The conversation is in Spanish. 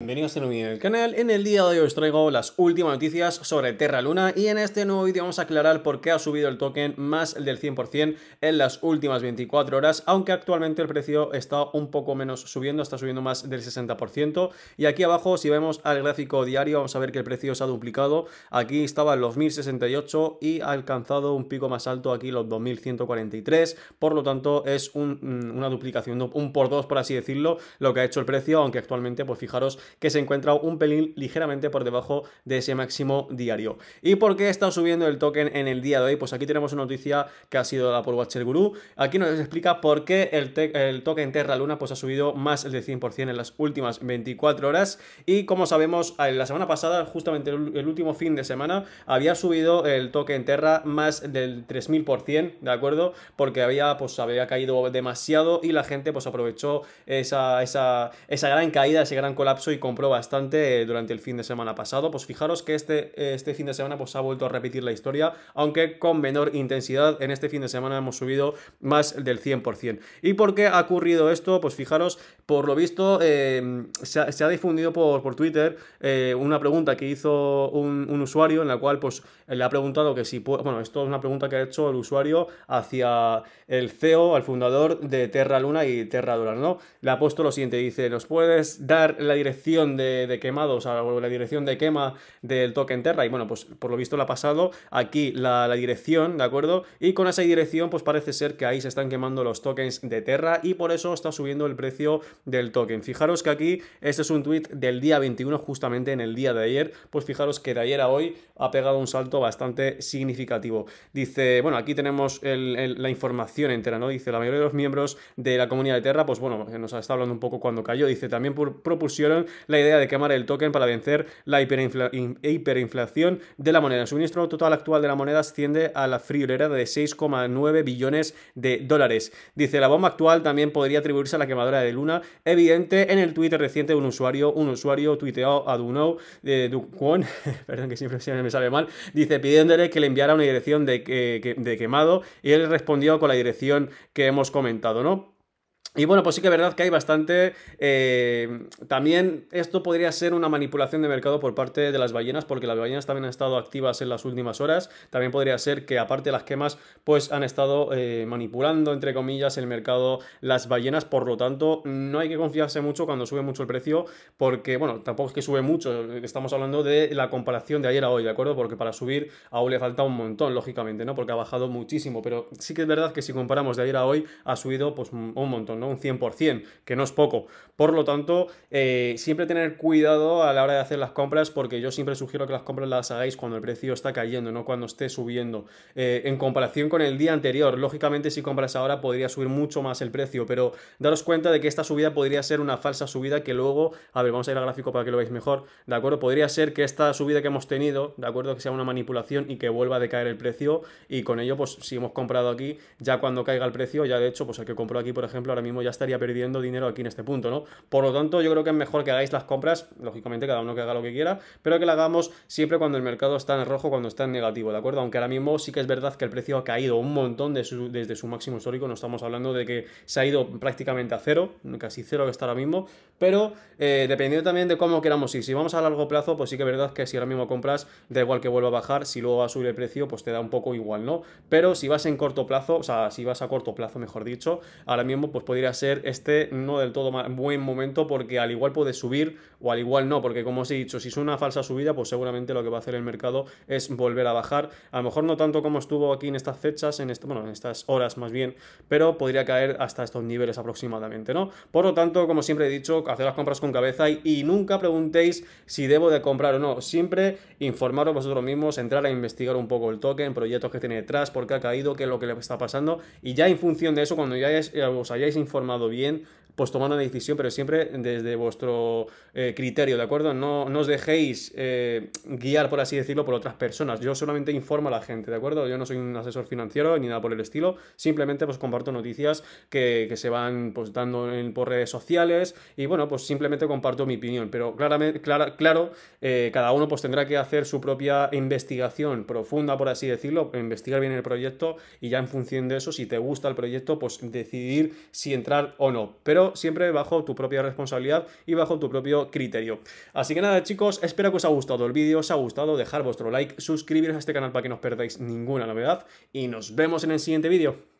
Bienvenidos a un vídeo del canal, en el día de hoy os traigo las últimas noticias sobre Terra Luna y en este nuevo vídeo vamos a aclarar por qué ha subido el token más del 100% en las últimas 24 horas, aunque actualmente el precio está un poco menos subiendo, está subiendo más del 60% y aquí abajo si vemos al gráfico diario vamos a ver que el precio se ha duplicado, aquí estaba en los 1068 y ha alcanzado un pico más alto aquí los 2143, por lo tanto es mm, una duplicación, un por dos por así decirlo, lo que ha hecho el precio, aunque actualmente pues fijaros que se encuentra un pelín ligeramente por debajo de ese máximo diario. ¿Y por qué está subiendo el token en el día de hoy? Pues aquí tenemos una noticia que ha sido dada por Watcher Guru. Aquí nos explica por qué el, el token Terra Luna pues, ha subido más del 100% en las últimas 24 horas. Y como sabemos, la semana pasada, justamente el, último fin de semana, había subido el token Terra más del 3000%, ¿de acuerdo? Porque había, pues, había caído demasiado y la gente pues, aprovechó esa, esa gran caída, ese gran colapso compró bastante eh, durante el fin de semana pasado. Pues fijaros que este, eh, este fin de semana pues, ha vuelto a repetir la historia, aunque con menor intensidad. En este fin de semana hemos subido más del 100%. ¿Y por qué ha ocurrido esto? Pues fijaros, por lo visto em, se, ha, difundido por, por Twitter eh, una pregunta que hizo un, usuario en la cual pues, le ha preguntado que si puede... Bueno, esto es una pregunta que ha hecho el usuario hacia el CEO, al fundador de Terra Luna y Terra Dura, ¿no? Le ha puesto lo siguiente, dice, ¿nos puedes dar la dirección de, quemados, o la dirección de quema del token Terra. Y bueno, pues por lo visto la ha pasado aquí la, dirección, ¿de acuerdo? Y con esa dirección, pues parece ser que ahí se están quemando los tokens de Terra y por eso está subiendo el precio del token. Fijaros que aquí, este es un tweet del día 21, justamente en el día de ayer. Pues fijaros que de ayer a hoy ha pegado un salto bastante significativo. Dice, bueno, aquí tenemos la información entera, ¿no? Dice, la mayoría de los miembros de la comunidad de Terra, pues bueno, nos está hablando un poco cuando cayó. Dice, también por, propusieron la idea de quemar el token para vencer la hiperinflación de la moneda. El suministro total actual de la moneda asciende a la friolera de 6,9 billones de dólares. Dice, la bomba actual también podría atribuirse a la quemadora de Luna, evidente en el Twitter reciente un usuario, un usuario tuiteado a Duno, de eh, Dukwon, perdón que siempre me sale mal, dice pidiéndole que le enviara una dirección de, eh, de quemado y él respondió con la dirección que hemos comentado, ¿no? Y bueno, pues sí que es verdad que hay bastante... Eh, también esto podría ser una manipulación de mercado por parte de las ballenas, porque las ballenas también han estado activas en las últimas horas. También podría ser que, aparte de las quemas, pues han estado eh, manipulando, entre comillas, el mercado las ballenas. Por lo tanto, no hay que confiarse mucho cuando sube mucho el precio, porque, bueno, tampoco es que sube mucho. Estamos hablando de la comparación de ayer a hoy, ¿de acuerdo? Porque para subir aún le falta un montón, lógicamente, ¿no? Porque ha bajado muchísimo. Pero sí que es verdad que si comparamos de ayer a hoy, ha subido pues un montón, ¿no? Un 100%, que no es poco. Por lo tanto, eh, siempre tener cuidado a la hora de hacer las compras, porque yo siempre sugiero que las compras las hagáis cuando el precio está cayendo, no cuando esté subiendo. Eh, en comparación con el día anterior, lógicamente si compras ahora podría subir mucho más el precio, pero daros cuenta de que esta subida podría ser una falsa subida que luego, a ver, vamos a ir al gráfico para que lo veáis mejor, ¿de acuerdo? Podría ser que esta subida que hemos tenido, ¿de acuerdo? Que sea una manipulación y que vuelva a decaer el precio y con ello, pues si hemos comprado aquí, ya cuando caiga el precio, ya de hecho, pues el que compró aquí, por ejemplo, ahora mismo mismo ya estaría perdiendo dinero aquí en este punto, ¿no? Por lo tanto, yo creo que es mejor que hagáis las compras, lógicamente cada uno que haga lo que quiera, pero que la hagamos siempre cuando el mercado está en rojo, cuando está en negativo, ¿de acuerdo? Aunque ahora mismo sí que es verdad que el precio ha caído un montón desde su máximo histórico, no estamos hablando de que se ha ido prácticamente a cero, casi cero que está ahora mismo, pero eh, dependiendo también de cómo queramos ir, si vamos a largo plazo, pues sí que es verdad que si ahora mismo compras, da igual que vuelva a bajar, si luego va a subir el precio, pues te da un poco igual, ¿no? Pero si vas en corto plazo, o sea, si vas a corto plazo, mejor dicho, ahora mismo pues puede ser este no del todo buen momento porque al igual puede subir o al igual no, porque como os he dicho, si es una falsa subida, pues seguramente lo que va a hacer el mercado es volver a bajar, a lo mejor no tanto como estuvo aquí en estas fechas, en este, bueno, en estas horas más bien, pero podría caer hasta estos niveles aproximadamente, ¿no? Por lo tanto, como siempre he dicho, hacer las compras con cabeza y, nunca preguntéis si debo de comprar o no, siempre informaros vosotros mismos, entrar a investigar un poco el token, proyectos que tiene detrás, por qué ha caído, qué es lo que le está pasando y ya en función de eso, cuando ya eh, os hayáis informado informado bien, pues tomar una decisión, pero siempre desde vuestro eh, criterio, ¿de acuerdo? No, os dejéis eh, guiar, por así decirlo, por otras personas. Yo solamente informo a la gente, ¿de acuerdo? Yo no soy un asesor financiero ni nada por el estilo, simplemente pues comparto noticias que, se van pues dando en, por redes sociales y bueno, pues simplemente comparto mi opinión, pero claramente, claro, claro, eh, cada uno pues tendrá que hacer su propia investigación profunda, por así decirlo, investigar bien el proyecto y ya en función de eso, si te gusta el proyecto, pues decidir si entrar o no, pero siempre bajo tu propia responsabilidad y bajo tu propio criterio. Así que nada chicos, espero que os haya gustado el vídeo, os ha gustado, dejar vuestro like, suscribiros a este canal para que no os perdáis ninguna novedad y nos vemos en el siguiente vídeo.